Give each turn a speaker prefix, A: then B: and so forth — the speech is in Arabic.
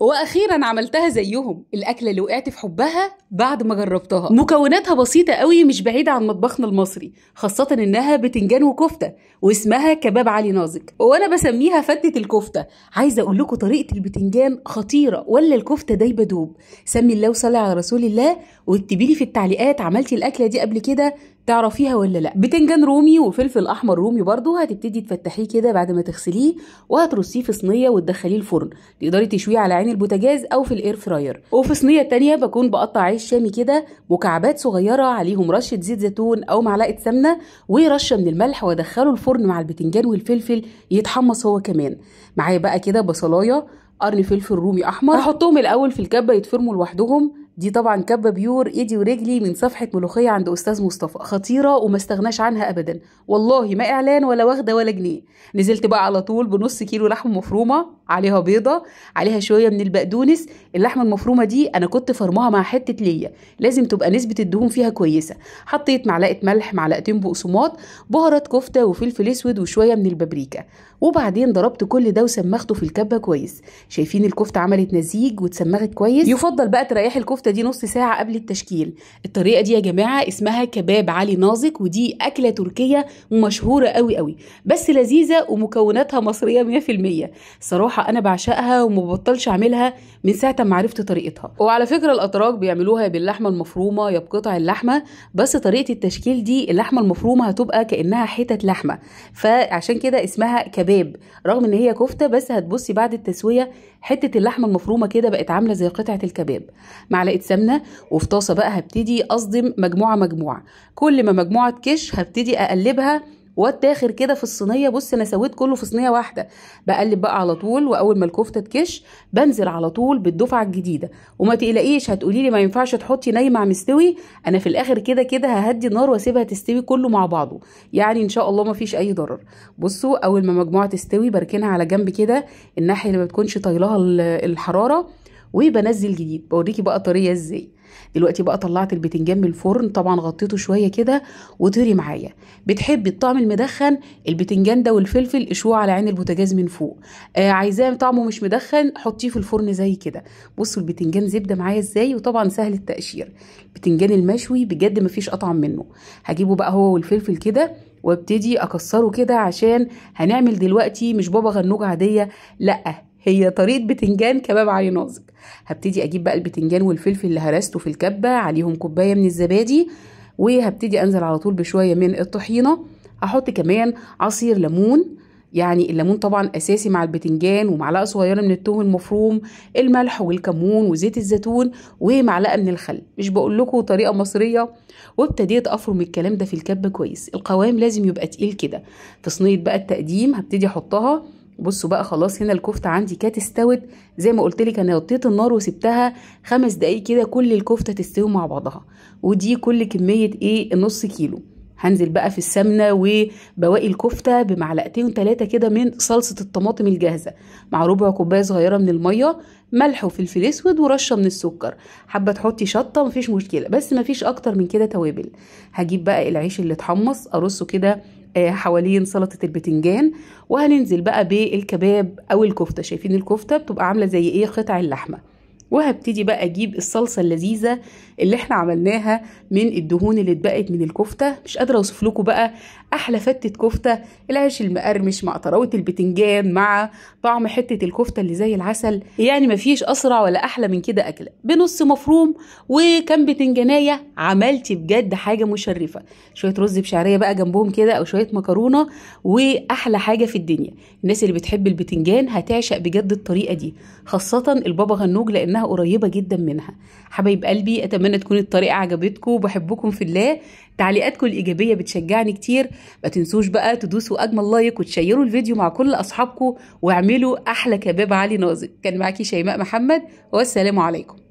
A: واخيرا عملتها زيهم الاكله اللي وقعت في حبها بعد ما جربتها مكوناتها بسيطه قوي مش بعيده عن مطبخنا المصري خاصه انها بتنجان وكفته واسمها كباب علي نازك وانا بسميها فتة الكفته عايزه اقول لكم طريقه البتنجان خطيره ولا الكفته دايبه دوب سمي الله وصلي على رسول الله واكتبي لي في التعليقات عملتي الاكله دي قبل كده تعرفيها ولا لا بتنجان رومي وفلفل احمر رومي برضو هتبتدي تفتحيه كده بعد ما تغسليه وهترصيه في صينيه وتدخليه الفرن تقدري تشويه على عين البوتاجاز او في الاير فراير وفي صينيه تانية بكون بقطع عيش شامي كده مكعبات صغيره عليهم رشه زيت زيتون او معلقه سمنه ورشه من الملح وادخله الفرن مع البتنجان والفلفل يتحمص هو كمان معايا بقى كده بصلايه قرن فلفل رومي احمر هحطهم الاول في الكبه يتفرموا لوحدهم دي طبعا كبه بيور ايدي ورجلي من صفحه ملوخيه عند استاذ مصطفى خطيره وما استغناش عنها ابدا والله ما اعلان ولا واخده ولا جنيه نزلت بقى على طول بنص كيلو لحم مفرومه عليها بيضة عليها شوية من البقدونس اللحمة المفرومة دي أنا كنت فرماها مع حتة ليا لازم تبقى نسبة الدهون فيها كويسة حطيت معلقة ملح معلقتين بقسماط بهارات كفتة وفلفل أسود وشوية من البابريكا وبعدين ضربت كل ده وسمخته في الكبة كويس شايفين الكفتة عملت نزيج وتسمغت كويس يفضل بقى تريحي الكفتة دي نص ساعة قبل التشكيل الطريقة دي يا جماعة اسمها كباب علي نازك ودي أكلة تركية ومشهورة قوي قوي بس لذيذة ومكوناتها مصرية 100% صراحة أنا بعشقها ومبطلش أعملها من ساعة ما عرفت طريقتها وعلى فكرة الأتراك بيعملوها باللحمة المفرومة يا بقطع اللحمة بس طريقة التشكيل دي اللحمة المفرومة هتبقى كأنها حتت لحمة فعشان كده اسمها كباب رغم إن هي كفتة بس هتبصي بعد التسوية حتة اللحمة المفرومة كده بقت عاملة زي قطعة الكباب معلقة سمنة وفي طاسة بقى هبتدي أصدم مجموعة مجموعة كل ما مجموعة تكش هبتدي أقلبها واتاخر كده في الصينيه بص انا سويت كله في صينيه واحده بقلب بقى على طول واول ما الكفته تكش بنزل على طول بالدفعه الجديده وما تقلقيش هتقولي لي ما ينفعش تحطي ني مع مستوي انا في الاخر كده كده ههدي النار واسيبها تستوي كله مع بعضه يعني ان شاء الله ما فيش اي ضرر بصوا اول ما مجموعه تستوي بركنها على جنب كده الناحيه اللي ما بتكونش طايلها الحراره وبنزل جديد بوريكي بقى طريه ازاي دلوقتي بقى طلعت البتنجان من الفرن طبعا غطيته شويه كده وطري معايا بتحبي الطعم المدخن البتنجان ده والفلفل اشوه على عين البوتاجاز من فوق آه عايزاه طعمه مش مدخن حطيه في الفرن زي كده بصوا البتنجان زبده معايا ازاي وطبعا سهل التقشير البتنجان المشوي بجد مفيش اطعم منه هجيبه بقى هو والفلفل كده وابتدي اكسره كده عشان هنعمل دلوقتي مش بابا غنوج عاديه لا هي طريقه بتنجان كباب علي ناظر هبتدي اجيب بقى البتنجان والفلفل اللي هرسته في الكبه عليهم كوبايه من الزبادي وهبتدي انزل على طول بشويه من الطحينه هحط كمان عصير ليمون يعني الليمون طبعا اساسي مع البتنجان ومعلقه صغيره من التوم المفروم الملح والكمون وزيت الزيتون ومعلقه من الخل مش بقول لكم طريقه مصريه وابتديت افرم الكلام ده في الكبه كويس القوام لازم يبقى تقيل كده في صينيه بقى التقديم هبتدي احطها بصوا بقى خلاص هنا الكفته عندي كانت استوت زي ما قلت لك انا وطيت النار وسبتها خمس دقايق كده كل الكفته تستوي مع بعضها ودي كل كميه ايه النص كيلو هنزل بقى في السمنه وبواقي الكفته بمعلقتين ثلاثه كده من صلصه الطماطم الجاهزه مع ربع كوبايه صغيره من الميه ملح وفلفل اسود ورشه من السكر حابه تحطي شطه مفيش مشكله بس مفيش اكتر من كده توابل هجيب بقى العيش اللي اتحمص ارصه كده آه، حوالين سلطه البتنجان وهننزل بقى بالكباب او الكفته شايفين الكفته بتبقى عامله زي ايه قطع اللحمه وهبتدي بقى اجيب الصلصه اللذيذه اللي احنا عملناها من الدهون اللي اتبقت من الكفته مش قادره اوصف لكم بقى احلى فتت كفته العيش المقرمش مع طراوه البتنجان مع طعم حته الكفته اللي زي العسل يعني مفيش اسرع ولا احلى من كده اكله بنص مفروم وكم بتنجانيه عملتي بجد حاجه مشرفه شويه رز بشعريه بقى جنبهم كده او شويه مكرونه واحلى حاجه في الدنيا الناس اللي بتحب البتنجان هتعشق بجد الطريقه دي خاصه البابا غنوج لانها كلها قريبه جدا منها حبايب قلبي اتمنى تكون الطريقه عجبتكم بحبكم في الله تعليقاتكم الايجابيه بتشجعني كتير ما تنسوش بقى تدوسوا اجمل لايك وتشيروا الفيديو مع كل اصحابكم واعملوا احلى كباب علي نازل كان معاكي شيماء محمد والسلام عليكم